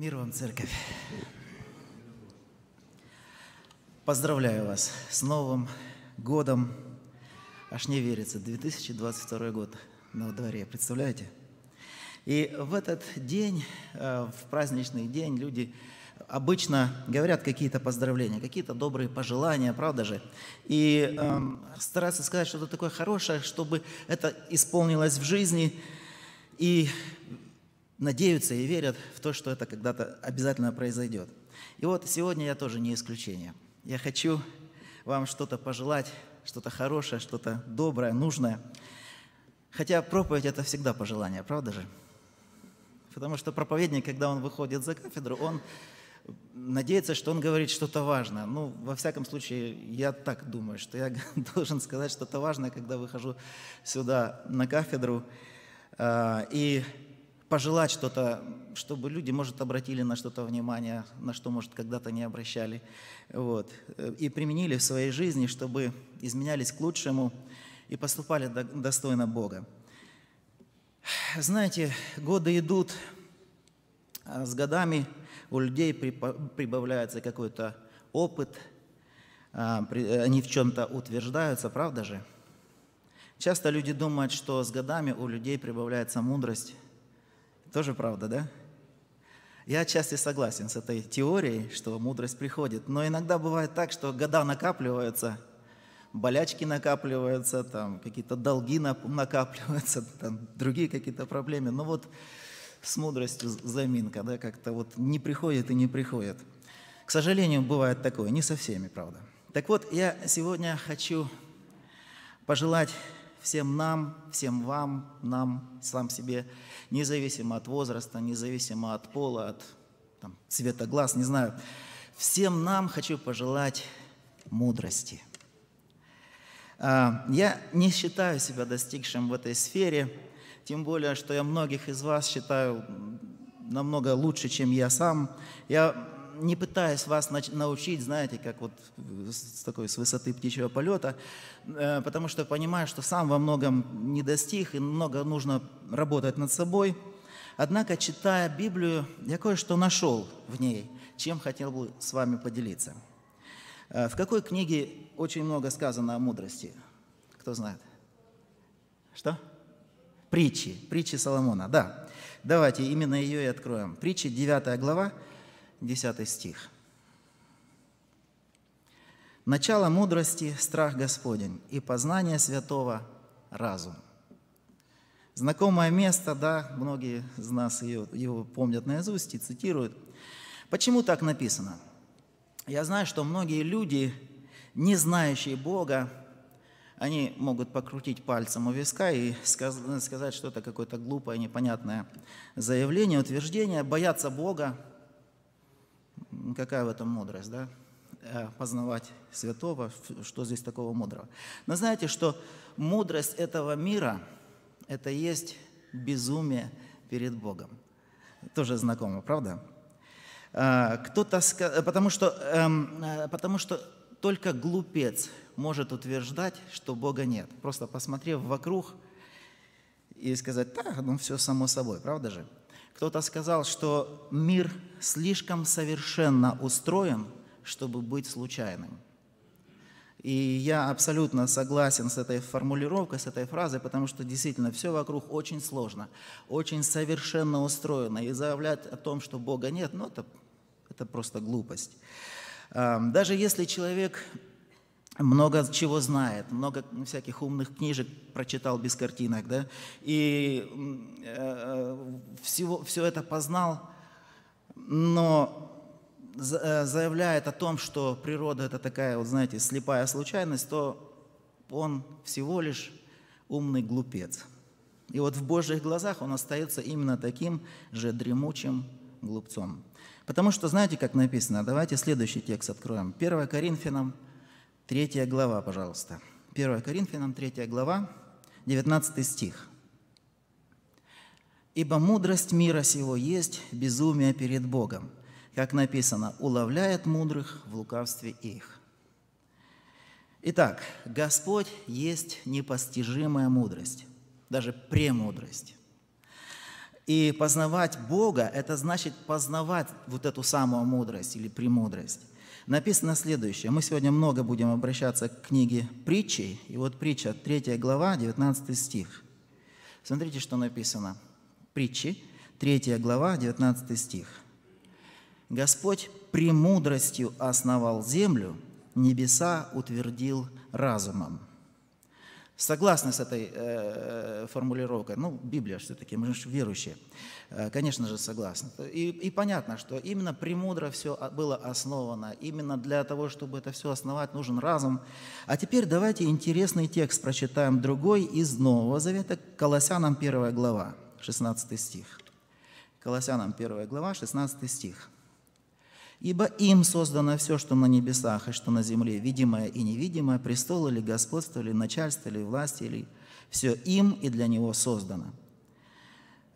Мир вам, церковь! Поздравляю вас с Новым годом! Аж не верится, 2022 год на дворе, представляете? И в этот день, э, в праздничный день, люди обычно говорят какие-то поздравления, какие-то добрые пожелания, правда же? И эм, стараться сказать что-то такое хорошее, чтобы это исполнилось в жизни. И надеются и верят в то, что это когда-то обязательно произойдет. И вот сегодня я тоже не исключение. Я хочу вам что-то пожелать, что-то хорошее, что-то доброе, нужное. Хотя проповедь – это всегда пожелание, правда же? Потому что проповедник, когда он выходит за кафедру, он надеется, что он говорит что-то важное. Ну, во всяком случае, я так думаю, что я должен сказать что-то важное, когда выхожу сюда на кафедру. А, и пожелать что-то, чтобы люди, может, обратили на что-то внимание, на что, может, когда-то не обращали, вот, и применили в своей жизни, чтобы изменялись к лучшему и поступали достойно Бога. Знаете, годы идут, а с годами у людей прибавляется какой-то опыт, а, они в чем-то утверждаются, правда же? Часто люди думают, что с годами у людей прибавляется мудрость, тоже правда, да? Я отчасти согласен с этой теорией, что мудрость приходит, но иногда бывает так, что года накапливаются, болячки накапливаются, там какие-то долги накапливаются, там другие какие-то проблемы. Но вот с мудростью заминка, да, как-то вот не приходит и не приходит. К сожалению, бывает такое, не со всеми, правда. Так вот, я сегодня хочу пожелать всем нам, всем вам, нам, сам себе, независимо от возраста, независимо от пола, от там, цвета глаз, не знаю. Всем нам хочу пожелать мудрости. А, я не считаю себя достигшим в этой сфере, тем более, что я многих из вас считаю намного лучше, чем я сам. Я не пытаясь вас научить, знаете, как вот э, с такой с высоты птичьего полета, э, потому что понимаю, что сам во многом не достиг, и много нужно работать над собой. Однако, читая Библию, я кое-что нашел в ней, чем хотел бы с вами поделиться. Э, в какой книге очень много сказано о мудрости? Кто знает? Что? Притчи. Притчи Соломона, да. Давайте именно ее и откроем. Притчи, 9 глава, 10 стих. Начало мудрости – страх Господень, и познание святого – разум. Знакомое место, да, многие из нас ее, его помнят наизусть и цитируют. Почему так написано? Я знаю, что многие люди, не знающие Бога, они могут покрутить пальцем у виска и сказать, что это какое-то глупое, непонятное заявление, утверждение, боятся Бога, какая в этом мудрость, да? Э, познавать святого, что здесь такого мудрого. Но знаете, что мудрость этого мира – это есть безумие перед Богом. Тоже знакомо, правда? Э, кто-то, э, потому что, эм, потому что только глупец может утверждать, что Бога нет. Просто посмотрев вокруг и сказать, так, ну все само собой, правда же? Кто-то сказал, что мир слишком совершенно устроен, чтобы быть случайным. И я абсолютно согласен с этой формулировкой, с этой фразой, потому что действительно все вокруг очень сложно, очень совершенно устроено. И заявлять о том, что Бога нет, ну это, это просто глупость. Даже если человек много чего знает, много всяких умных книжек прочитал без картинок, да, и э, э, всего, все это познал, но э, заявляет о том, что природа это такая, вот знаете, слепая случайность, то он всего лишь умный глупец. И вот в Божьих глазах он остается именно таким же дремучим глупцом. Потому что, знаете, как написано, давайте следующий текст откроем. 1 Коринфянам Третья глава, пожалуйста. 1 Коринфянам, 3 глава, 19 стих. «Ибо мудрость мира сего есть безумие перед Богом, как написано, уловляет мудрых в лукавстве их». Итак, Господь есть непостижимая мудрость, даже премудрость. И познавать Бога – это значит познавать вот эту самую мудрость или премудрость написано следующее. Мы сегодня много будем обращаться к книге притчей. И вот притча, 3 глава, 19 стих. Смотрите, что написано. Притчи, 3 глава, 19 стих. «Господь премудростью основал землю, небеса утвердил разумом» согласны с этой э, формулировкой. Ну, Библия все-таки, мы же верующие. Э, конечно же, согласны. И, и понятно, что именно премудро все было основано. Именно для того, чтобы это все основать, нужен разум. А теперь давайте интересный текст прочитаем, другой из Нового Завета, Колоссянам 1 глава, 16 стих. Колоссянам 1 глава, 16 стих. Ибо им создано все, что на небесах и что на земле, видимое и невидимое, престол или господство, или начальство, или власть, или все им и для него создано.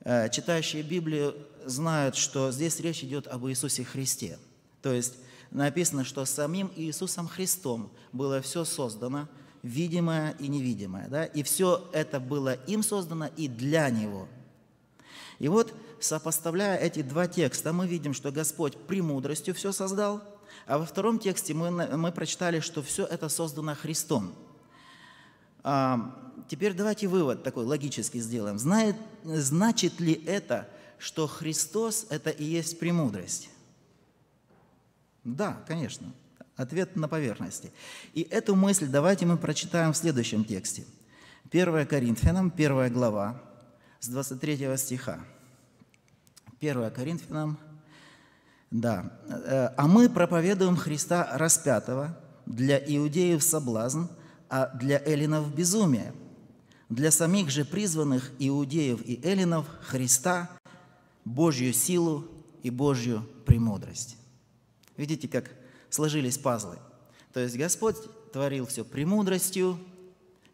Э, читающие Библию знают, что здесь речь идет об Иисусе Христе. То есть написано, что самим Иисусом Христом было все создано, видимое и невидимое. Да? И все это было им создано и для Него – и вот, сопоставляя эти два текста, мы видим, что Господь премудростью все создал, а во втором тексте мы, мы прочитали, что все это создано Христом. А, теперь давайте вывод такой логический сделаем. Знает, значит ли это, что Христос – это и есть премудрость? Да, конечно. Ответ на поверхности. И эту мысль давайте мы прочитаем в следующем тексте. 1 Коринфянам, 1 глава, с 23 стиха. 1 Коринфянам, да. Э, «А мы проповедуем Христа распятого, для иудеев соблазн, а для эллинов безумие. Для самих же призванных иудеев и эллинов Христа – Божью силу и Божью премудрость». Видите, как сложились пазлы. То есть Господь творил все премудростью,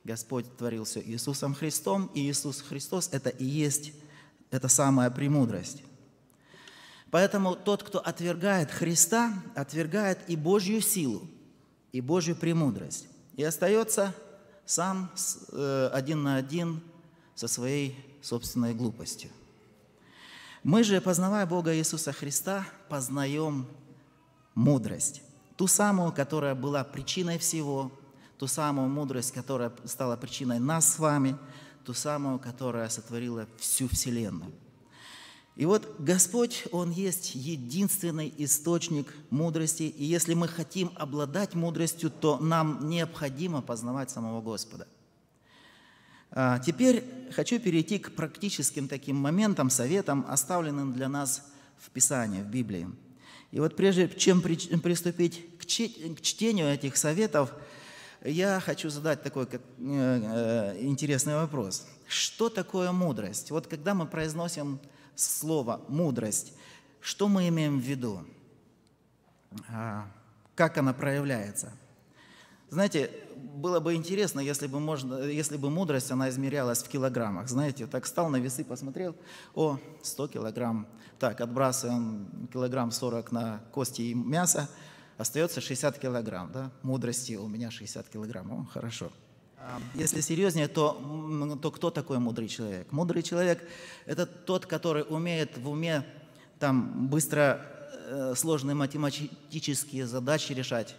Господь творил все Иисусом Христом, и Иисус Христос – это и есть эта самая премудрость. Поэтому тот, кто отвергает Христа, отвергает и Божью силу, и Божью премудрость, и остается сам э, один на один со своей собственной глупостью. Мы же, познавая Бога Иисуса Христа, познаем мудрость, ту самую, которая была причиной всего, ту самую мудрость, которая стала причиной нас с вами, ту самую, которая сотворила всю Вселенную. И вот Господь, Он есть единственный источник мудрости, и если мы хотим обладать мудростью, то нам необходимо познавать самого Господа. А, теперь хочу перейти к практическим таким моментам, советам, оставленным для нас в Писании, в Библии. И вот прежде чем приступить к чтению этих советов, я хочу задать такой как, э, э, интересный вопрос. Что такое мудрость? Вот когда мы произносим слово «мудрость», что мы имеем в виду? А, как она проявляется? Знаете, было бы интересно, если бы, можно, если бы мудрость, она измерялась в килограммах. Знаете, так стал на весы, посмотрел, о, 100 килограмм. Так, отбрасываем килограмм 40 на кости и мясо, остается 60 килограмм. Да? Мудрости у меня 60 килограмм. О, хорошо. Если серьезнее, то, то кто такой мудрый человек? Мудрый человек – это тот, который умеет в уме там, быстро э, сложные математические задачи решать.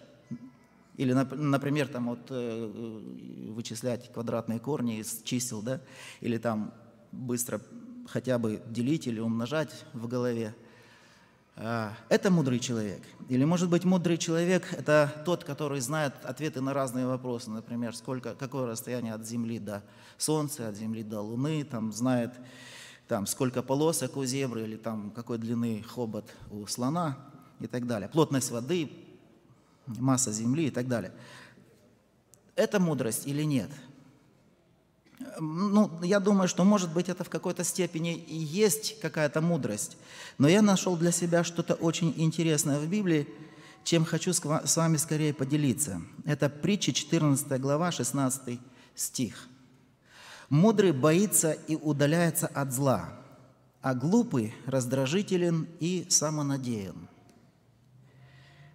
Или, например, там, вот, э, э, вычислять квадратные корни из чисел, да? или там, быстро хотя бы делить или умножать в голове. А, это мудрый человек. Или, может быть, мудрый человек – это тот, который знает ответы на разные вопросы. Например, сколько, какое расстояние от Земли до Солнца, от Земли до Луны, там, знает, там, сколько полосок у зебры или там, какой длины хобот у слона и так далее. Плотность воды, масса Земли и так далее. Это мудрость или нет? – ну, я думаю, что, может быть, это в какой-то степени и есть какая-то мудрость. Но я нашел для себя что-то очень интересное в Библии, чем хочу с вами скорее поделиться. Это притча 14 глава, 16 стих. «Мудрый боится и удаляется от зла, а глупый раздражителен и самонадеян».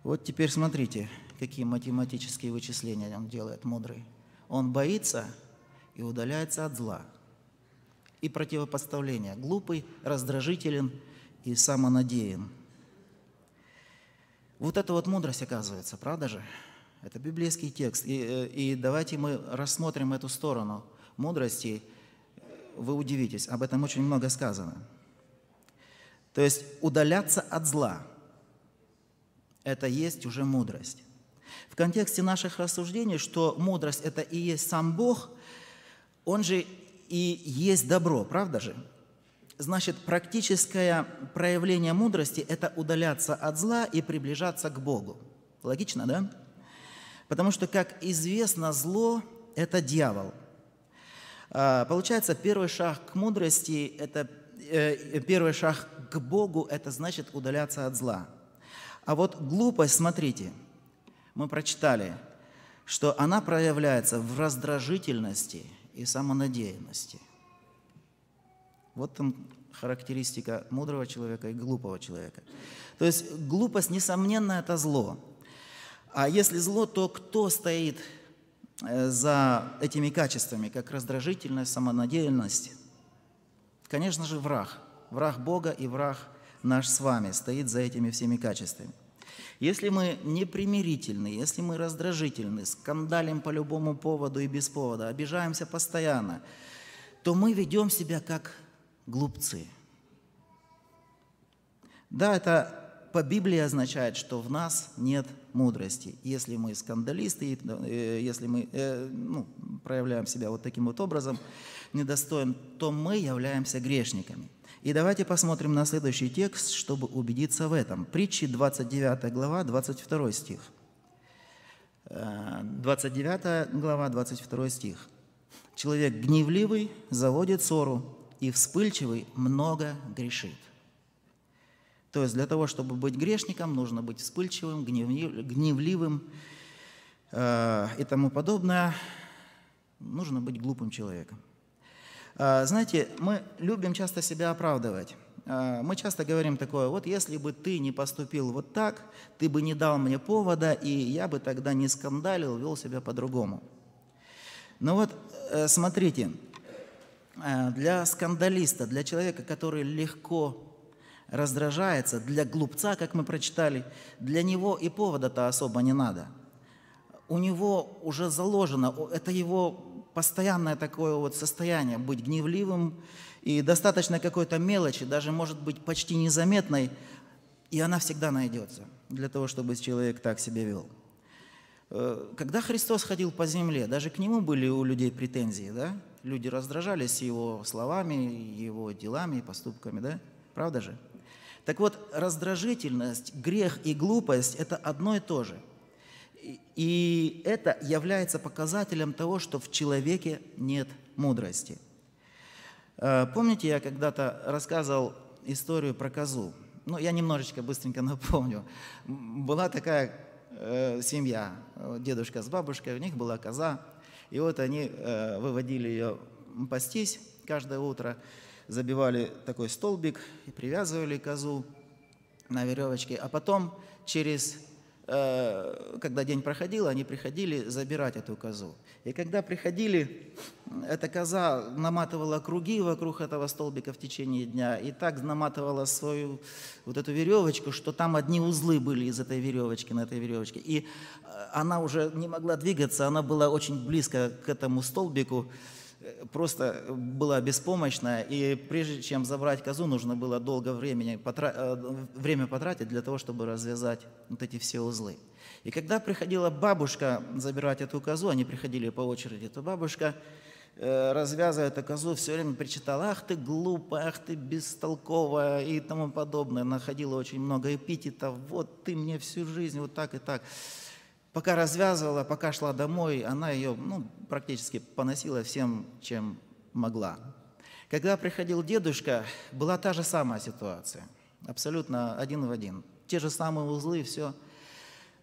Вот теперь смотрите, какие математические вычисления он делает, мудрый. Он боится – и удаляется от зла. И противопоставление – глупый, раздражителен и самонадеян. Вот это вот мудрость оказывается, правда же? Это библейский текст. И, э, и давайте мы рассмотрим эту сторону мудрости. Вы удивитесь, об этом очень много сказано. То есть удаляться от зла – это есть уже мудрость. В контексте наших рассуждений, что мудрость – это и есть сам Бог – он же и есть добро, правда же? Значит, практическое проявление мудрости – это удаляться от зла и приближаться к Богу. Логично, да? Потому что, как известно, зло – это дьявол. А, получается, первый шаг к мудрости – это э, первый шаг к Богу – это значит удаляться от зла. А вот глупость, смотрите, мы прочитали, что она проявляется в раздражительности – и самонадеянности. Вот там характеристика мудрого человека и глупого человека. То есть глупость, несомненно, это зло. А если зло, то кто стоит э, за этими качествами, как раздражительность, самонадеянность? Конечно же, враг. Враг Бога и враг наш с вами стоит за этими всеми качествами. Если мы непримирительны, если мы раздражительны, скандалим по любому поводу и без повода, обижаемся постоянно, то мы ведем себя как глупцы. Да, это по Библии означает, что в нас нет мудрости. Если мы скандалисты, э, если мы э, ну, проявляем себя вот таким вот образом недостоин, то мы являемся грешниками. И давайте посмотрим на следующий текст, чтобы убедиться в этом. Притчи 29 глава, 22 стих. 29 э, глава, 22 стих. «Человек гневливый заводит ссору, и вспыльчивый много грешит». То есть для того, чтобы быть грешником, нужно быть вспыльчивым, гневливым э, и тому подобное. Нужно быть глупым человеком. А, знаете, мы любим часто себя оправдывать. А, мы часто говорим такое, вот если бы ты не поступил вот так, ты бы не дал мне повода, и я бы тогда не скандалил, вел себя по-другому. Но вот э, смотрите, э, для скандалиста, для человека, который легко раздражается, для глупца, как мы прочитали, для него и повода-то особо не надо. У него уже заложено, это его постоянное такое вот состояние, быть гневливым, и достаточно какой-то мелочи, даже может быть почти незаметной, и она всегда найдется для того, чтобы человек так себя вел. Э, когда Христос ходил по земле, даже к нему были у людей претензии, да? Люди раздражались его словами, его делами и поступками, да? Правда же? Так вот, раздражительность, грех и глупость – это одно и то же – и это является показателем того, что в человеке нет мудрости. Э, помните, я когда-то рассказывал историю про козу? Ну, я немножечко быстренько напомню. Была такая э, семья, дедушка с бабушкой, у них была коза. И вот они э, выводили ее пастись каждое утро, забивали такой столбик и привязывали козу на веревочке. А потом через Э, когда день проходил, они приходили забирать эту козу. И когда приходили, эта коза наматывала круги вокруг этого столбика в течение дня, и так наматывала свою вот эту веревочку, что там одни узлы были из этой веревочки на этой веревочке. И э, она уже не могла двигаться, она была очень близко к этому столбику, просто была беспомощная, и прежде чем забрать козу, нужно было долго времени потра... Э, время потратить для того, чтобы развязать вот эти все узлы. И когда приходила бабушка забирать эту козу, они приходили по очереди, то бабушка, э, развязывая эту козу, все время причитала, ах ты глупая, ах ты бестолковая и тому подобное. Находила очень много эпитетов, вот ты мне всю жизнь вот так и так пока развязывала, пока шла домой, она ее ну, практически поносила всем, чем могла. Когда приходил дедушка, была та же самая ситуация, абсолютно один в один. Те же самые узлы, все.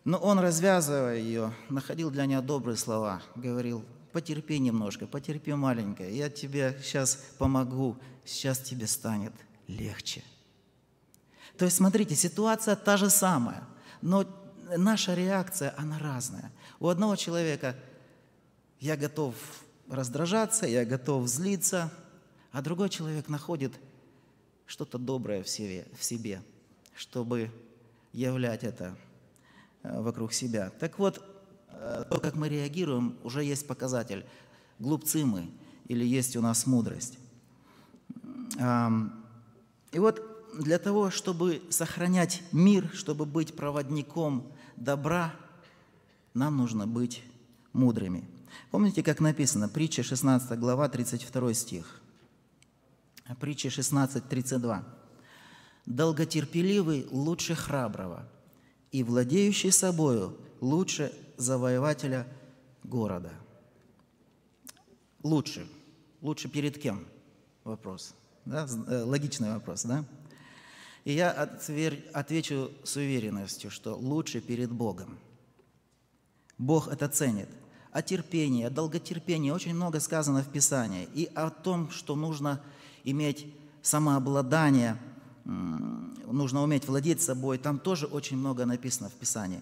Но он, развязывая ее, находил для нее добрые слова, говорил, потерпи немножко, потерпи маленькая, я тебе сейчас помогу, сейчас тебе станет легче. То есть, смотрите, ситуация та же самая, но наша реакция, она разная. У одного человека я готов раздражаться, я готов злиться, а другой человек находит что-то доброе в себе, в себе, чтобы являть это э, вокруг себя. Так вот, э, то, как мы реагируем, уже есть показатель, глупцы мы или есть у нас мудрость. И вот для того, чтобы сохранять мир, чтобы быть проводником добра, нам нужно быть мудрыми. Помните, как написано, притча 16 глава, 32 стих. Притча 16, 32. «Долготерпеливый лучше храброго, и владеющий собою лучше завоевателя города». Лучше. Лучше перед кем? Вопрос. Да? Э, логичный вопрос, да? И я отвечу с уверенностью, что лучше перед Богом. Бог это ценит. О терпении, о долготерпении очень много сказано в Писании. И о том, что нужно иметь самообладание, нужно уметь владеть собой, там тоже очень много написано в Писании.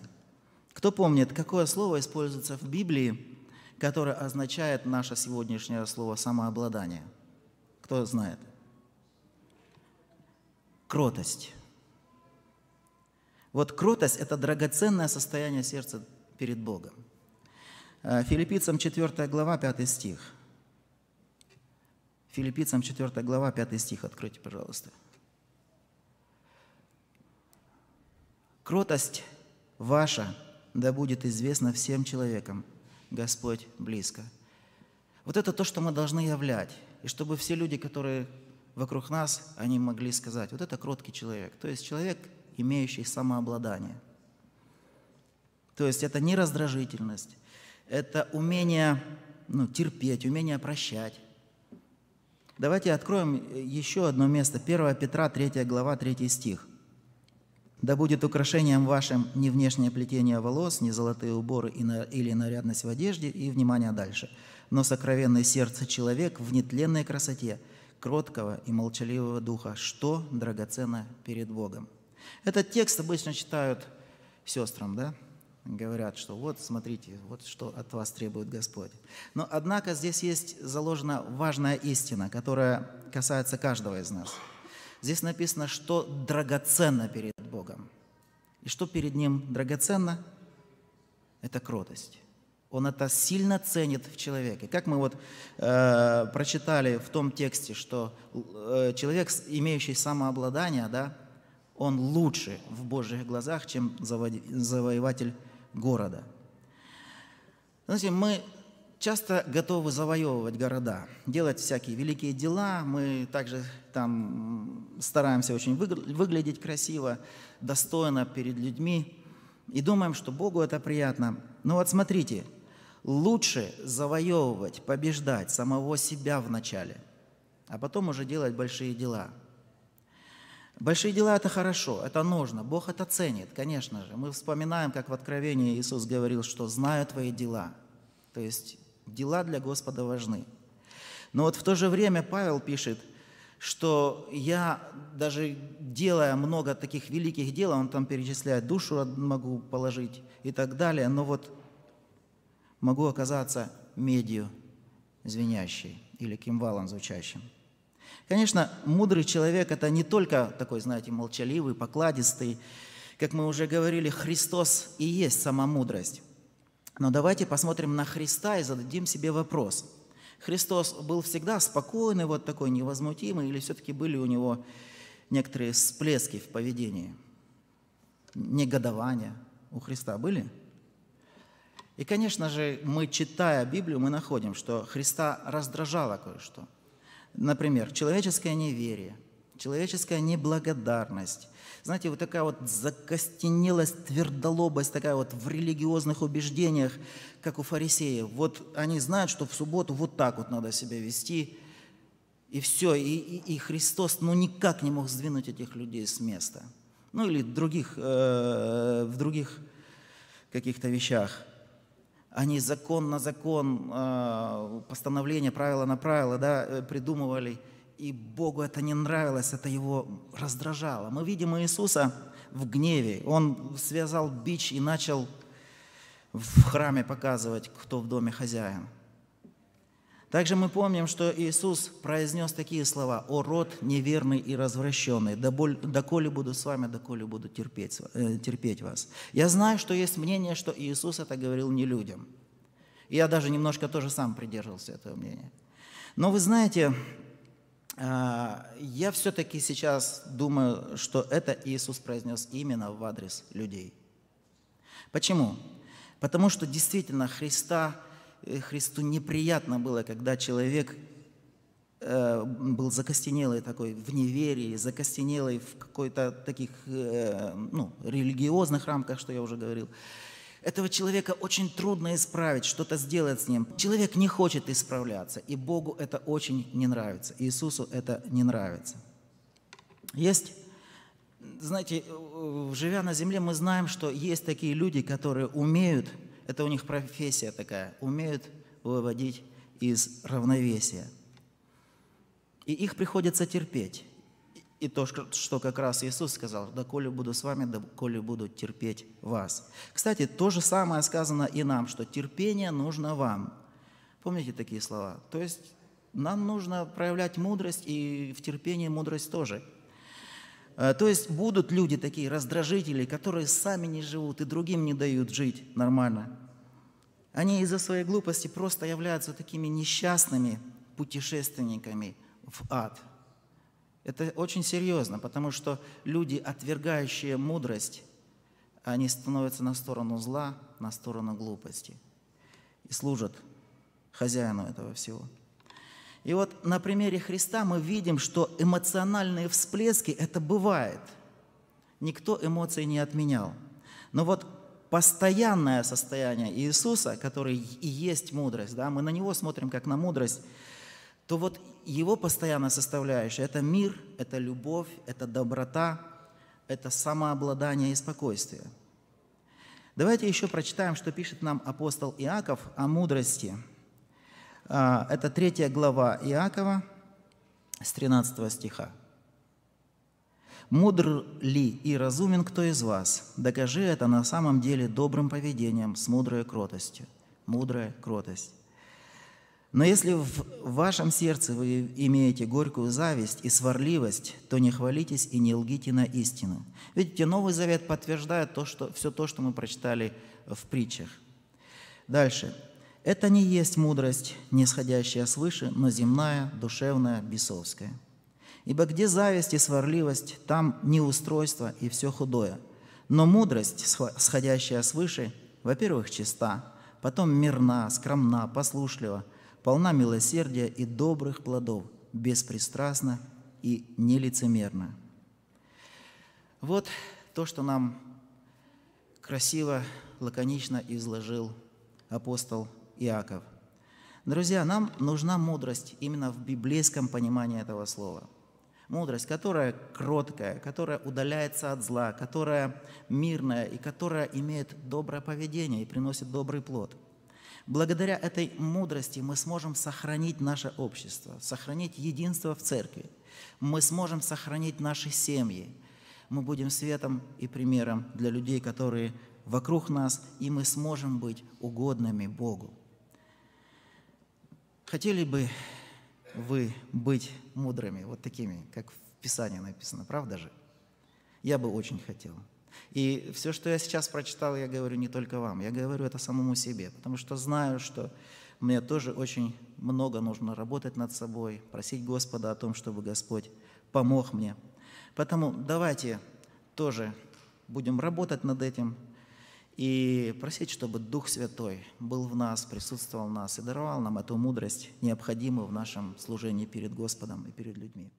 Кто помнит, какое слово используется в Библии, которое означает наше сегодняшнее слово «самообладание»? Кто знает? кротость. Вот кротость – это драгоценное состояние сердца перед Богом. Э, Филиппийцам 4 глава, 5 стих. Филиппийцам 4 глава, 5 стих откройте, пожалуйста. Кротость ваша да будет известна всем человекам. Господь близко. Вот это то, что мы должны являть. И чтобы все люди, которые вокруг нас, они могли сказать, вот это кроткий человек, то есть человек, имеющий самообладание. То есть это не раздражительность, это умение ну, терпеть, умение прощать. Давайте откроем э, еще одно место, 1 Петра, 3 глава, 3 стих. «Да будет украшением вашим не внешнее плетение волос, не золотые уборы или нарядность в одежде». И, внимание, дальше. «Но сокровенное сердце человек в нетленной красоте – кроткого и молчаливого духа, что драгоценно перед Богом. Этот текст обычно читают сестрам, да? Говорят, что вот, смотрите, вот что от вас требует Господь. Но однако здесь есть заложена важная истина, которая касается каждого из нас. Здесь написано, что драгоценно перед Богом. И что перед Ним драгоценно? Это кротость. Он это сильно ценит в человеке. Как мы вот э, прочитали в том тексте, что э, человек, имеющий самообладание, да, он лучше в Божьих глазах, чем заво завоеватель города. Знаете, мы часто готовы завоевывать города, делать всякие великие дела. Мы также там стараемся очень выглядеть красиво, достойно перед людьми и думаем, что Богу это приятно. Но вот смотрите, Лучше завоевывать, побеждать самого себя вначале, а потом уже делать большие дела. Большие дела – это хорошо, это нужно, Бог это ценит, конечно же. Мы вспоминаем, как в Откровении Иисус говорил, что «знаю твои дела». То есть дела для Господа важны. Но вот в то же время Павел пишет, что я, даже делая много таких великих дел, а он там перечисляет, душу могу положить и так далее, но вот могу оказаться медью звенящей или кимвалом звучащим. Конечно, мудрый человек – это не только такой, знаете, молчаливый, покладистый. Как мы уже говорили, Христос и есть сама мудрость. Но давайте посмотрим на Христа и зададим себе вопрос. Христос был всегда спокойный, вот такой невозмутимый, или все-таки были у него некоторые всплески в поведении, негодования у Христа были – и, конечно же, мы, читая Библию, мы находим, что Христа раздражало кое-что. Например, человеческое неверие, человеческая неблагодарность. Знаете, вот такая вот закостенелость, твердолобость, такая вот в религиозных убеждениях, как у фарисеев. Вот они знают, что в субботу вот так вот надо себя вести, и все. И, и, и Христос ну, никак не мог сдвинуть этих людей с места. Ну или других, э, в других каких-то вещах – они а закон на закон, а, постановление, правило на правило да, э, придумывали. И Богу это не нравилось, это его раздражало. Мы видим Иисуса в гневе. Он связал бич и начал в храме показывать, кто в доме хозяин – также мы помним, что Иисус произнес такие слова «О род неверный и развращенный, доколе буду с вами, доколе буду терпеть, э, терпеть вас». Я знаю, что есть мнение, что Иисус это говорил не людям. я даже немножко тоже сам придерживался этого мнения. Но вы знаете, а, я все-таки сейчас думаю, что это Иисус произнес именно в адрес людей. Почему? Потому что действительно Христа – Э, Христу неприятно было, когда человек э, был закостенелый такой в неверии, закостенелый в какой-то таких э, ну, религиозных рамках, что я уже говорил. Этого человека очень трудно исправить, что-то сделать с ним. Человек не хочет исправляться, и Богу это очень не нравится, Иисусу это не нравится. Есть, знаете, живя на земле, мы знаем, что есть такие люди, которые умеют это у них профессия такая, умеют выводить из равновесия. И их приходится терпеть. И то, что как раз Иисус сказал, «Доколе буду с вами, доколе буду терпеть вас». Кстати, то же самое сказано и нам, что терпение нужно вам. Помните такие слова? То есть нам нужно проявлять мудрость, и в терпении мудрость тоже – Э, то есть будут люди такие раздражители, которые сами не живут и другим не дают жить нормально. Они из-за своей глупости просто являются такими несчастными путешественниками в ад. Это очень серьезно, потому что люди, отвергающие мудрость, они становятся на сторону зла, на сторону глупости и служат хозяину этого всего. И вот на примере Христа мы видим, что эмоциональные всплески – это бывает. Никто эмоций не отменял. Но вот постоянное состояние Иисуса, который и есть мудрость, да, мы на него смотрим как на мудрость, то вот его постоянная составляющая – это мир, это любовь, это доброта, это самообладание и спокойствие. Давайте еще прочитаем, что пишет нам апостол Иаков о мудрости – а, это третья глава Иакова с 13 стиха. «Мудр ли и разумен кто из вас? Докажи это на самом деле добрым поведением, с мудрой кротостью». Мудрая кротость. Но если в вашем сердце вы имеете горькую зависть и сварливость, то не хвалитесь и не лгите на истину. Видите, Новый Завет подтверждает то, что, все то, что мы прочитали в притчах. Дальше. Это не есть мудрость, нисходящая свыше, но земная, душевная, бесовская. Ибо где зависть и сварливость, там неустройство и все худое. Но мудрость, сходящая свыше, во-первых, чиста, потом мирна, скромна, послушлива, полна милосердия и добрых плодов, беспристрастна и нелицемерна. Вот то, что нам красиво, лаконично изложил апостол Иаков. Друзья, нам нужна мудрость именно в библейском понимании этого слова. Мудрость, которая кроткая, которая удаляется от зла, которая мирная и которая имеет доброе поведение и приносит добрый плод. Благодаря этой мудрости мы сможем сохранить наше общество, сохранить единство в церкви. Мы сможем сохранить наши семьи. Мы будем светом и примером для людей, которые вокруг нас, и мы сможем быть угодными Богу. Хотели бы вы быть мудрыми, вот такими, как в Писании написано, правда же? Я бы очень хотел. И все, что я сейчас прочитал, я говорю не только вам, я говорю это самому себе, потому что знаю, что мне тоже очень много нужно работать над собой, просить Господа о том, чтобы Господь помог мне. Поэтому давайте тоже будем работать над этим, и просить, чтобы Дух Святой был в нас, присутствовал в нас и даровал нам эту мудрость, необходимую в нашем служении перед Господом и перед людьми.